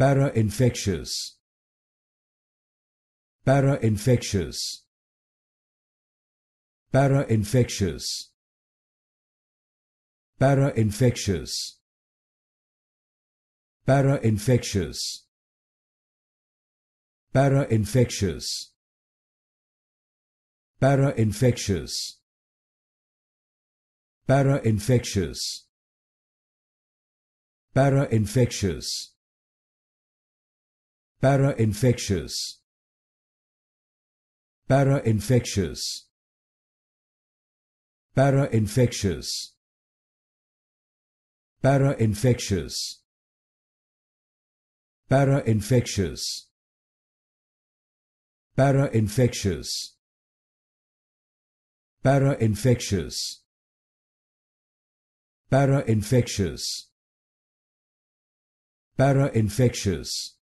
para-infectious para-infectious para-infectious para-infectious para-infectious para-infectious para-infectious para-infectious para-infectious para-infectious para-infectious para-infectious para-infectious para-infectious para-infectious para-infectious para-infectious para-infectious